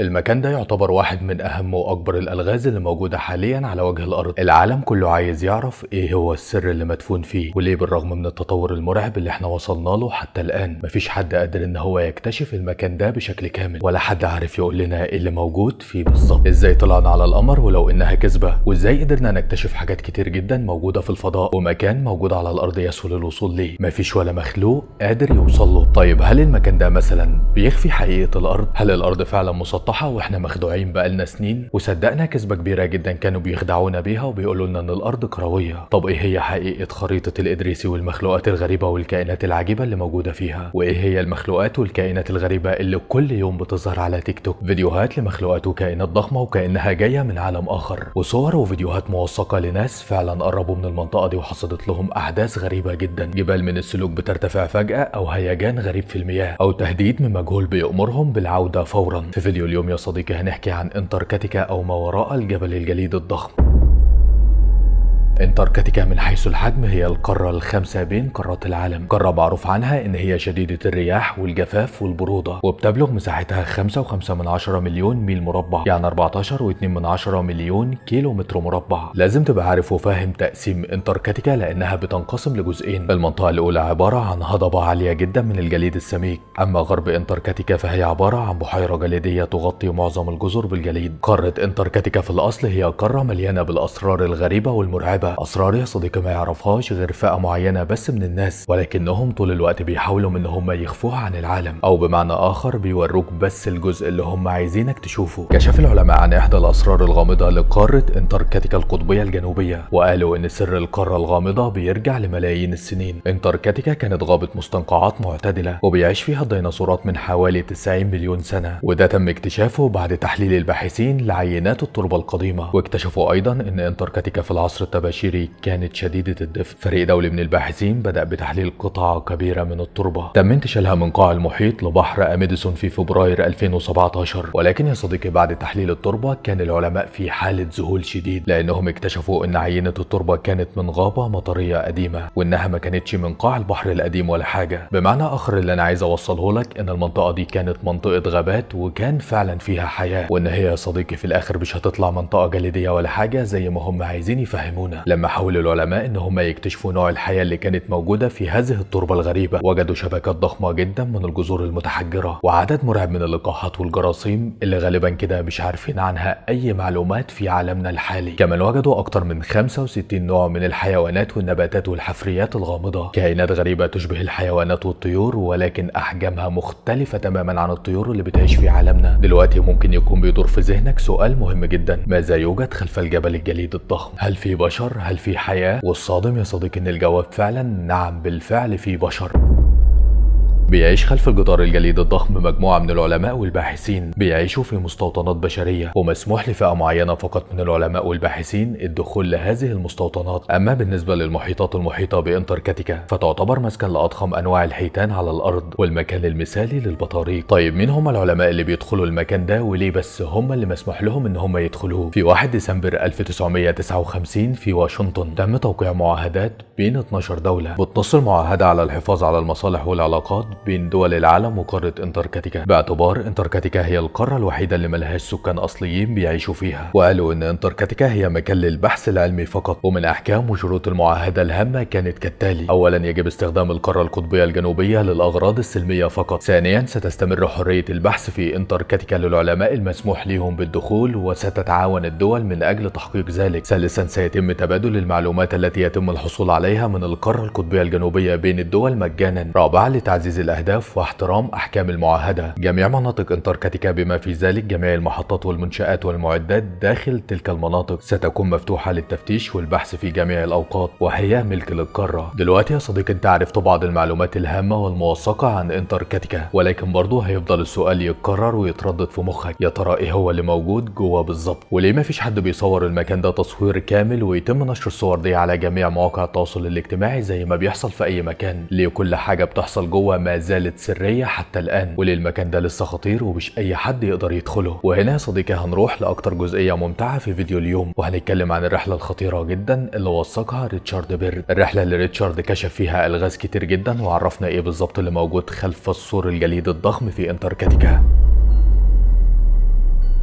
المكان ده يعتبر واحد من أهم وأكبر الألغاز اللي موجودة حاليا على وجه الأرض العالم كله عايز يعرف إيه هو السر اللي مدفون فيه وليه بالرغم من التطور المرعب اللي احنا وصلنا له حتى الآن مفيش حد قادر إن هو يكتشف المكان ده بشكل كامل ولا حد عارف يقول لنا إيه اللي موجود فيه بالظبط إزاي طلعنا على القمر ولو إنها كذبة وإزاي قدرنا نكتشف حاجات كتير جدا موجودة في الفضاء ومكان موجود على الأرض يسهل الوصول ليه مفيش ولا مخلوق قادر يوصل له طيب هل المكان ده مثلا بيخفي حقيقة الأرض؟ هل الأرض فعلا مسطحة مسطحة واحنا مخدوعين بقالنا سنين وصدقنا كذبه كبيره جدا كانوا بيخدعونا بيها وبيقولوا لنا ان الارض كرويه طب ايه هي حقيقه خريطه الادريسي والمخلوقات الغريبه والكائنات العجيبه اللي موجوده فيها وايه هي المخلوقات والكائنات الغريبه اللي كل يوم بتظهر على تيك توك فيديوهات لمخلوقات وكائنات ضخمه وكانها جايه من عالم اخر وصور وفيديوهات موثقه لناس فعلا قربوا من المنطقه دي وحصلت لهم احداث غريبه جدا جبال من السلوك بترتفع فجاه او هيجان غريب في المياه او تهديد من مجهول بيأمرهم بالعوده فورا في فيديو اليوم يا صديقي هنحكي عن انتاركتيكا أو ما وراء الجبل الجليد الضخم انتاركتيكا من حيث الحجم هي القارة الخامسة بين قارات العالم قارة معروف عنها ان هي شديدة الرياح والجفاف والبرودة وبتبلغ مساحتها 5.5 مليون ميل مربع يعني 14.2 مليون كيلو متر مربع لازم تبقى عارف وفاهم تقسيم انتاركتيكا لانها بتنقسم لجزئين المنطقة الأولى عبارة عن هضبة عالية جدا من الجليد السميك، أما غرب أنتاركتيكا فهي عبارة عن بحيرة جليدية تغطي معظم الجزر بالجليد. قارة أنتاركتيكا في الأصل هي قارة مليانة بالأسرار الغريبة والمرعبة كآبة أسرار صديقي ما يعرفهاش غير فئة معينة بس من الناس ولكنهم طول الوقت بيحاولوا ان هم يخفوها عن العالم أو بمعنى آخر بيوروك بس الجزء اللي هم عايزينك تشوفه كشف العلماء عن إحدى الأسرار الغامضة لقارة انتركتيكا القطبية الجنوبية وقالوا إن سر القارة الغامضة بيرجع لملايين السنين انتركتيكا كانت غابة مستنقعات معتدلة وبيعيش فيها الديناصورات من حوالي 90 مليون سنة وده تم اكتشافه بعد تحليل الباحثين لعينات التربة القديمة واكتشفوا أيضا إن انتركتيكا في العصر التباشير البشري كانت شديدة الدفء فريق دولي من الباحثين بدأ بتحليل قطعة كبيرة من التربة تم انتشالها من قاع المحيط لبحر أميدسون في فبراير 2017 ولكن يا صديقي بعد تحليل التربة كان العلماء في حالة ذهول شديد لأنهم اكتشفوا أن عينة التربة كانت من غابة مطرية قديمة وإنها ما كانتش من قاع البحر القديم ولا حاجة بمعنى آخر اللي أنا عايز أوصله لك إن المنطقة دي كانت منطقة غابات وكان فعلا فيها حياة وإن هي يا صديقي في الآخر مش هتطلع منطقة جليدية ولا حاجة زي ما هم عايزين يفهمونا لما حاول العلماء ان هم يكتشفوا نوع الحياة اللي كانت موجودة في هذه التربة الغريبة وجدوا شبكات ضخمة جدا من الجذور المتحجرة وعدد مرعب من اللقاحات والجراثيم اللي غالبا كده مش عارفين عنها اي معلومات في عالمنا الحالي كمان وجدوا اكتر من 65 نوع من الحيوانات والنباتات والحفريات الغامضة كائنات غريبة تشبه الحيوانات والطيور ولكن احجامها مختلفة تماما عن الطيور اللي بتعيش في عالمنا دلوقتي ممكن يكون بيدور في ذهنك سؤال مهم جدا ماذا يوجد خلف الجبل الجليد الضخم هل في بشر بشر هل في حياة؟ والصادم يا صديقي ان الجواب فعلا نعم بالفعل في بشر بيعيش خلف الجدار الجليد الضخم مجموعة من العلماء والباحثين بيعيشوا في مستوطنات بشرية ومسموح لفئة معينة فقط من العلماء والباحثين الدخول لهذه المستوطنات أما بالنسبة للمحيطات المحيطة بأنتركتيكا فتعتبر مسكن لأضخم أنواع الحيتان على الأرض والمكان المثالي للبطاريق طيب مين هم العلماء اللي بيدخلوا المكان ده وليه بس هم اللي مسموح لهم إن هم يدخلوه في 1 ديسمبر 1959 في واشنطن تم توقيع معاهدات بين 12 دولة بتنص المعاهدة على الحفاظ على المصالح والعلاقات بين دول العالم وقارة انتاركتيكا باعتبار انتاركتيكا هي القارة الوحيدة اللي ملهاش سكان أصليين بيعيشوا فيها وقالوا إن انتاركتيكا هي مكان للبحث العلمي فقط ومن أحكام وشروط المعاهدة الهامة كانت كالتالي أولا يجب استخدام القارة القطبية الجنوبية للأغراض السلمية فقط ثانيا ستستمر حرية البحث في انتاركتيكا للعلماء المسموح ليهم بالدخول وستتعاون الدول من أجل تحقيق ذلك ثالثا سيتم تبادل المعلومات التي يتم الحصول عليها من القارة القطبية الجنوبية بين الدول مجانا رابعا لتعزيز الأهداف واحترام أحكام المعاهدة جميع مناطق أنتاركتيكا بما في ذلك جميع المحطات والمنشآت والمعدات داخل تلك المناطق ستكون مفتوحة للتفتيش والبحث في جميع الأوقات وهي ملك للقارة دلوقتي يا صديقي أنت عرفت بعض المعلومات الهامة والموثقة عن أنتاركتيكا ولكن برضه هيفضل السؤال يتكرر ويتردد في مخك يا ترى إيه هو اللي موجود جوه بالظبط وليه ما فيش حد بيصور المكان ده تصوير كامل ويتم نشر الصور دي على جميع مواقع التواصل الاجتماعي زي ما بيحصل في أي مكان ليه كل حاجة بتحصل جوه ما ما زالت سرية حتى الآن وللمكان ده لسه خطير ومش أي حد يقدر يدخله وهنا يا صديقي هنروح لأكتر جزئية ممتعة في فيديو اليوم وهنتكلم عن الرحلة الخطيرة جدا اللي وثقها ريتشارد بيرد الرحلة اللي ريتشارد كشف فيها ألغاز كتير جدا وعرفنا إيه بالظبط اللي موجود خلف السور الجليدي الضخم في انتركتيكا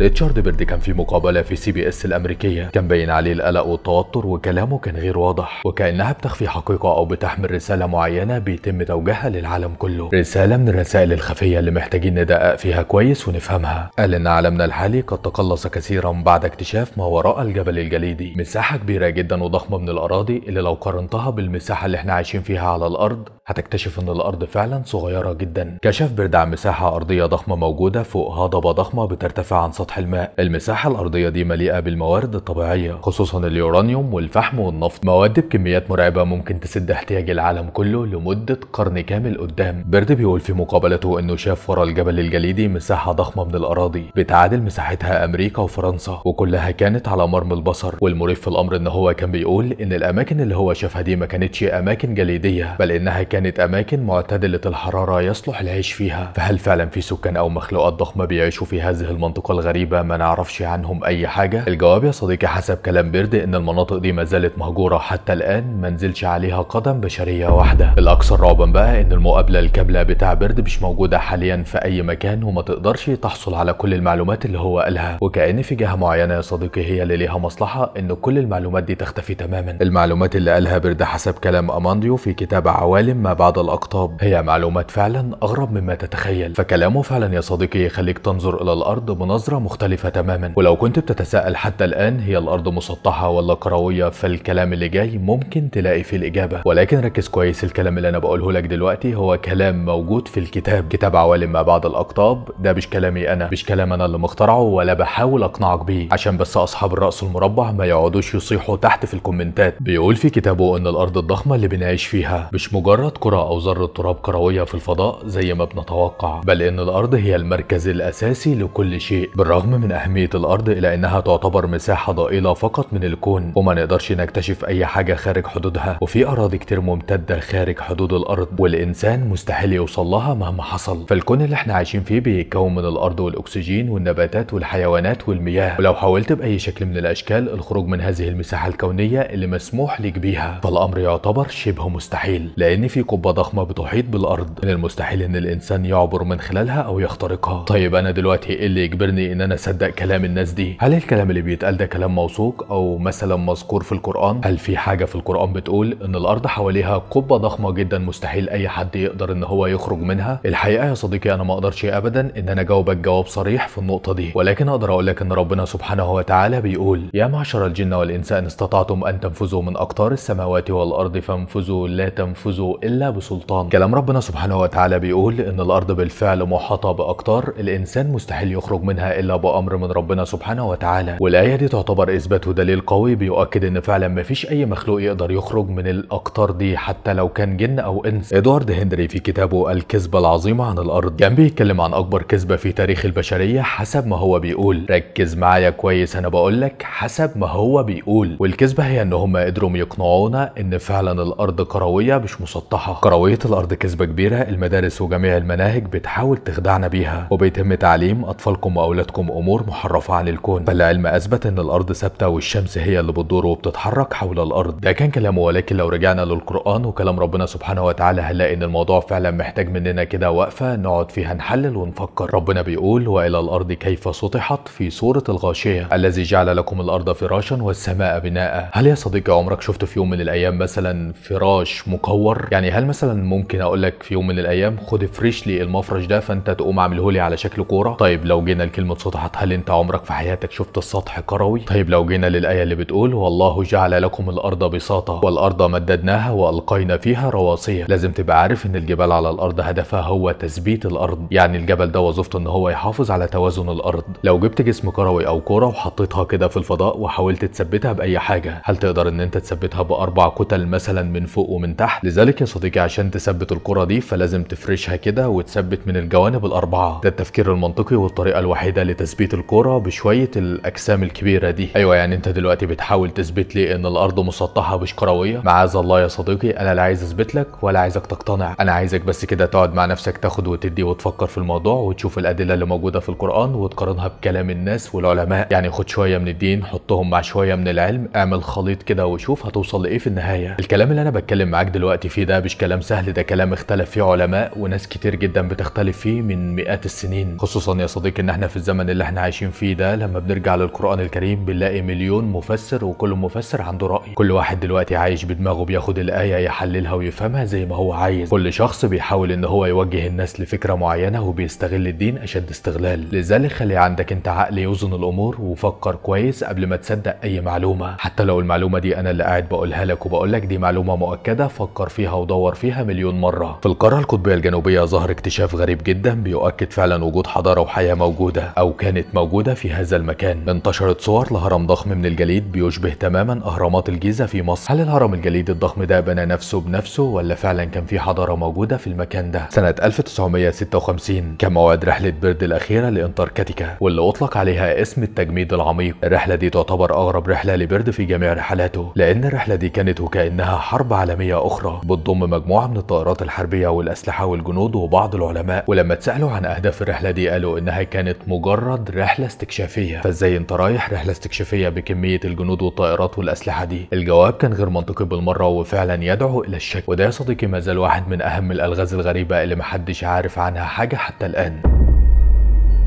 ريتشارد بيرد كان في مقابلة في سي بي اس الأمريكية كان باين عليه القلق والتوتر وكلامه كان غير واضح وكأنها بتخفي حقيقة أو بتحمل رسالة معينة بيتم توجيهها للعالم كله رسالة من الرسائل الخفية اللي محتاجين ندقق فيها كويس ونفهمها قال إن عالمنا الحالي قد تقلص كثيرا بعد اكتشاف ما وراء الجبل الجليدي مساحة كبيرة جدا وضخمة من الأراضي اللي لو قارنتها بالمساحة اللي احنا عايشين فيها على الأرض هتكتشف إن الأرض فعلا صغيرة جدا كشف بيرد عن مساحة أرضية ضخمة موجودة فوق هضبة ضخمة بترتفع عن سطح الماء المساحة الأرضية دي مليئة بالموارد الطبيعية خصوصا اليورانيوم والفحم والنفط مواد بكميات مرعبة ممكن تسد احتياج العالم كله لمدة قرن كامل قدام بيرد بيقول في مقابلته أنه شاف ورا الجبل الجليدي مساحة ضخمة من الأراضي بتعادل مساحتها أمريكا وفرنسا وكلها كانت على مرمى البصر والمريف في الأمر أن هو كان بيقول أن الأماكن اللي هو شافها دي ما كانتش أماكن جليدية بل إنها كانت أماكن معتدلة الحرارة يصلح العيش فيها فهل فعلا في سكان أو مخلوقات ضخمة بيعيشوا في هذه المنطقة الغريبة غريبة ما نعرفش عنهم أي حاجة؟ الجواب يا صديقي حسب كلام بيرد إن المناطق دي ما زالت مهجورة حتى الآن ما نزلش عليها قدم بشرية واحدة. الأكثر رعبا بقى إن المقابلة الكاملة بتاع بيرد مش موجودة حاليا في أي مكان وما تقدرش تحصل على كل المعلومات اللي هو قالها وكأن في جهة معينة يا صديقي هي اللي ليها مصلحة إن كل المعلومات دي تختفي تماما. المعلومات اللي قالها بيرد حسب كلام أمانديو في كتاب عوالم ما بعد الأقطاب هي معلومات فعلا أغرب مما تتخيل فكلامه فعلا يا صديقي يخليك تنظر إلى الأرض بنظرة مختلفة تماما ولو كنت بتتساءل حتى الآن هي الأرض مسطحة ولا كروية فالكلام اللي جاي ممكن تلاقي فيه الإجابة ولكن ركز كويس الكلام اللي أنا بقوله لك دلوقتي هو كلام موجود في الكتاب كتاب عوالم ما بعد الأقطاب ده مش كلامي أنا مش كلام أنا اللي مخترعه ولا بحاول أقنعك بيه عشان بس أصحاب الرأس المربع ما يقعدوش يصيحوا تحت في الكومنتات بيقول في كتابه إن الأرض الضخمة اللي بنعيش فيها مش مجرد كرة أو ذرة تراب كروية في الفضاء زي ما بنتوقع بل إن الأرض هي المركز الأساسي لكل شيء بالرغم بالرغم من أهمية الأرض إلا أنها تعتبر مساحة ضئيلة فقط من الكون وما نقدرش نكتشف أي حاجة خارج حدودها وفي أراضي كتير ممتدة خارج حدود الأرض والإنسان مستحيل يوصل لها مهما حصل فالكون اللي احنا عايشين فيه بيتكون من الأرض والأكسجين والنباتات والحيوانات والمياه ولو حاولت بأي شكل من الأشكال الخروج من هذه المساحة الكونية اللي مسموح لك بيها فالأمر يعتبر شبه مستحيل لأن في قبة ضخمة بتحيط بالأرض من المستحيل إن الإنسان يعبر من خلالها أو يخترقها طيب أنا دلوقتي إيه اللي يجبرني إن انا اصدق كلام الناس دي هل الكلام اللي بيتقال ده كلام موثوق او مثلا مذكور في القران هل في حاجه في القران بتقول ان الارض حواليها قبه ضخمه جدا مستحيل اي حد يقدر ان هو يخرج منها الحقيقه يا صديقي انا ما اقدرش ابدا ان انا اجاوبك جواب صريح في النقطه دي ولكن اقدر اقول لك ان ربنا سبحانه وتعالى بيقول يا معشر الجن والانس ان استطعتم ان تنفذوا من اقطار السماوات والارض فانفذوا لا تنفذوا الا بسلطان كلام ربنا سبحانه وتعالى بيقول ان الارض بالفعل محاطه باقطار الانسان مستحيل يخرج منها الا بأمر من ربنا سبحانه وتعالى والآية دي تعتبر اثبات ودليل قوي بيؤكد إن فعلا مفيش أي مخلوق يقدر يخرج من الأقطار دي حتى لو كان جن أو إنس إدوارد هنري في كتابه الكذبة العظيمة عن الأرض كان بيتكلم عن أكبر كذبة في تاريخ البشرية حسب ما هو بيقول ركز معايا كويس أنا بقول لك حسب ما هو بيقول والكذبة هي إن هم قدروا يقنعونا إن فعلا الأرض كروية مش مسطحة كروية الأرض كذبة كبيرة المدارس وجميع المناهج بتحاول تخدعنا بيها وبيتم تعليم أطفالكم وأولادكم بينهم أمور محرفة عن الكون بل العلم أثبت أن الأرض ثابتة والشمس هي اللي بتدور وبتتحرك حول الأرض ده كان كلامه ولكن لو رجعنا للقرآن وكلام ربنا سبحانه وتعالى هنلاقي إن الموضوع فعلا محتاج مننا كده وقفة نقعد فيها نحلل ونفكر ربنا بيقول وإلى الأرض كيف سطحت في سورة الغاشية الذي جعل لكم الأرض فراشا والسماء بناء هل يا صديقي عمرك شفت في يوم من الأيام مثلا فراش مكور يعني هل مثلا ممكن أقول لك في يوم من الأيام خد فريش لي المفرش ده فأنت تقوم عامله لي على شكل كورة طيب لو جينا لكلمة صدعت هل انت عمرك في حياتك شفت السطح كروي طيب لو جينا للايه اللي بتقول والله جعل لكم الارض بساطه والارض مددناها والقينا فيها رواسي لازم تبقى عارف ان الجبال على الارض هدفها هو تثبيت الارض يعني الجبل ده وظيفته ان هو يحافظ على توازن الارض لو جبت جسم كروي او كره وحطيتها كده في الفضاء وحاولت تثبتها باي حاجه هل تقدر ان انت تثبتها باربع كتل مثلا من فوق ومن تحت لذلك يا صديقي عشان تثبت الكره دي فلازم تفرشها كده وتثبت من الجوانب الاربعه ده التفكير المنطقي والطريقه الوحيده لتثبيت الكرة بشوية الأجسام الكبيرة دي أيوة يعني أنت دلوقتي بتحاول تثبت لي إن الأرض مسطحة مش كروية معاذ الله يا صديقي أنا لا عايز أثبت لك ولا عايزك تقتنع أنا عايزك بس كده تقعد مع نفسك تاخد وتدي وتفكر في الموضوع وتشوف الأدلة اللي موجودة في القرآن وتقارنها بكلام الناس والعلماء يعني خد شوية من الدين حطهم مع شوية من العلم اعمل خليط كده وشوف هتوصل لإيه في النهاية الكلام اللي أنا بتكلم معاك دلوقتي فيه ده مش كلام سهل ده كلام اختلف فيه علماء وناس كتير جدا بتختلف فيه من مئات السنين خصوصا يا صديقي إن احنا في الزمن الزمن اللي احنا عايشين فيه ده لما بنرجع للقرآن الكريم بنلاقي مليون مفسر وكل مفسر عنده رأي كل واحد دلوقتي عايش بدماغه بياخد الآية يحللها ويفهمها زي ما هو عايز كل شخص بيحاول ان هو يوجه الناس لفكرة معينة وبيستغل الدين أشد استغلال لذلك خلي عندك انت عقل يوزن الأمور وفكر كويس قبل ما تصدق أي معلومة حتى لو المعلومة دي أنا اللي قاعد بقولها لك وبقول لك دي معلومة مؤكدة فكر فيها ودور فيها مليون مرة في القارة القطبية الجنوبية ظهر اكتشاف غريب جدا بيؤكد فعلا وجود حضارة وحياة موجودة أو كانت موجودة في هذا المكان انتشرت صور لهرم ضخم من الجليد بيشبه تماما أهرامات الجيزة في مصر هل الهرم الجليدي الضخم ده بنى نفسه بنفسه ولا فعلا كان في حضارة موجودة في المكان ده سنة 1956 كان موعد رحلة بيرد الأخيرة لأنتاركتيكا واللي أطلق عليها اسم التجميد العميق الرحلة دي تعتبر أغرب رحلة لبيرد في جميع رحلاته لأن الرحلة دي كانت وكأنها حرب عالمية أخرى بتضم مجموعة من الطائرات الحربية والأسلحة والجنود وبعض العلماء ولما تسألوا عن أهداف الرحلة دي قالوا إنها كانت مجرد مجرد رحلة استكشافية فازاي انت رايح رحلة استكشافية بكمية الجنود والطائرات والأسلحة دي الجواب كان غير منطقي بالمرة وفعلا يدعو إلى الشك وده يا صديقي مازال واحد من أهم الألغاز الغريبة اللي محدش عارف عنها حاجة حتى الآن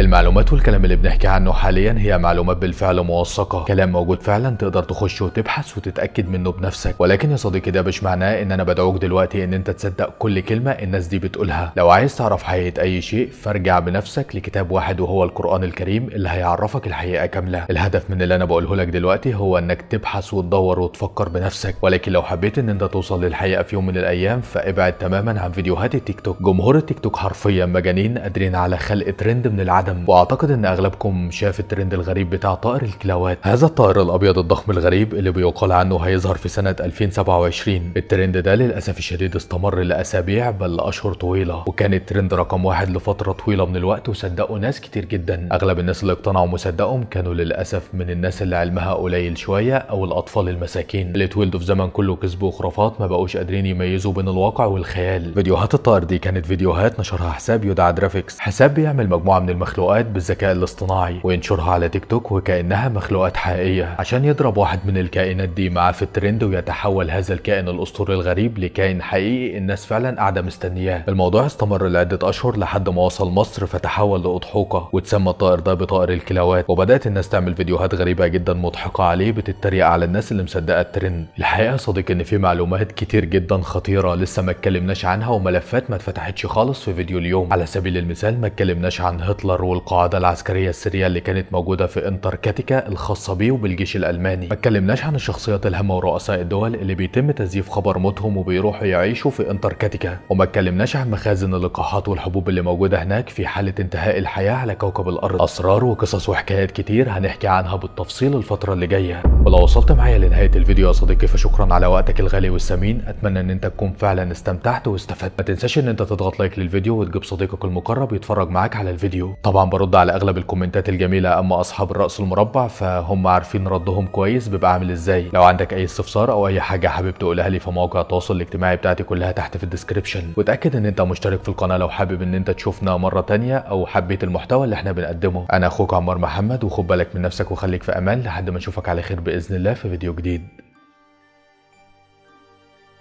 المعلومات والكلام اللي بنحكي عنه حاليا هي معلومات بالفعل موثقه كلام موجود فعلا تقدر تخش وتبحث وتتاكد منه بنفسك ولكن يا صديقي ده مش معناه ان انا بدعوك دلوقتي ان انت تصدق كل كلمه الناس دي بتقولها لو عايز تعرف حقيقه اي شيء فارجع بنفسك لكتاب واحد وهو القران الكريم اللي هيعرفك الحقيقه كامله الهدف من اللي انا بقوله لك دلوقتي هو انك تبحث وتدور وتفكر بنفسك ولكن لو حبيت ان انت توصل للحقيقه في يوم من الايام فابعد تماما عن فيديوهات التيك توك جمهور التيك توك حرفيا مجانين قادرين على خلق ترند من العدم العالم واعتقد ان اغلبكم شاف الترند الغريب بتاع طائر الكلاوات هذا الطائر الابيض الضخم الغريب اللي بيقال عنه هيظهر في سنه 2027 الترند ده للاسف الشديد استمر لاسابيع بل اشهر طويله وكان الترند رقم واحد لفتره طويله من الوقت وصدقه ناس كتير جدا اغلب الناس اللي اقتنعوا مصدقهم كانوا للاسف من الناس اللي علمها قليل شويه او الاطفال المساكين اللي اتولدوا في زمن كله كسبوا خرافات ما بقوش قادرين يميزوا بين الواقع والخيال فيديوهات الطائر دي كانت فيديوهات نشرها حساب يدعى درافيكس حساب بيعمل مجموعه من المخ مخلوقات بالذكاء الاصطناعي وينشرها على تيك توك وكأنها مخلوقات حقيقية عشان يضرب واحد من الكائنات دي معاه في الترند ويتحول هذا الكائن الأسطوري الغريب لكائن حقيقي الناس فعلا قاعدة مستنياه الموضوع استمر لعدة أشهر لحد ما وصل مصر فتحول لأضحوكة وتسمى الطائر ده بطائر الكلاوات وبدأت الناس تعمل فيديوهات غريبة جدا مضحكة عليه بتتريق على الناس اللي مصدقة الترند الحقيقة صديق إن في معلومات كتير جدا خطيرة لسه ما اتكلمناش عنها وملفات ما اتفتحتش خالص في فيديو اليوم على سبيل المثال ما اتكلمناش عن هتلر الأنبار والقاعدة العسكرية السرية اللي كانت موجودة في انتركتيكا الخاصة بيه وبالجيش الألماني ما اتكلمناش عن الشخصيات الهامة ورؤساء الدول اللي بيتم تزييف خبر موتهم وبيروحوا يعيشوا في انتركتيكا وما اتكلمناش عن مخازن اللقاحات والحبوب اللي موجودة هناك في حالة انتهاء الحياة على كوكب الأرض أسرار وقصص وحكايات كتير هنحكي عنها بالتفصيل الفترة اللي جاية ولو وصلت معايا لنهاية الفيديو يا صديقي فشكرا على وقتك الغالي والثمين أتمنى إن أنت تكون فعلا استمتعت واستفدت ما تنساش إن أنت تضغط لايك للفيديو وتجيب صديقك المقرب يتفرج معاك على الفيديو طبعا برد على اغلب الكومنتات الجميله اما اصحاب الراس المربع فهم عارفين ردهم كويس بيبقى عامل ازاي لو عندك اي استفسار او اي حاجه حابب تقولها لي في مواقع التواصل الاجتماعي بتاعتي كلها تحت في الديسكربشن وتاكد ان انت مشترك في القناه لو حابب ان انت تشوفنا مره تانية او حبيت المحتوى اللي احنا بنقدمه انا اخوك عمار محمد وخد بالك من نفسك وخليك في امان لحد ما اشوفك على خير باذن الله في فيديو جديد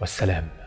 والسلام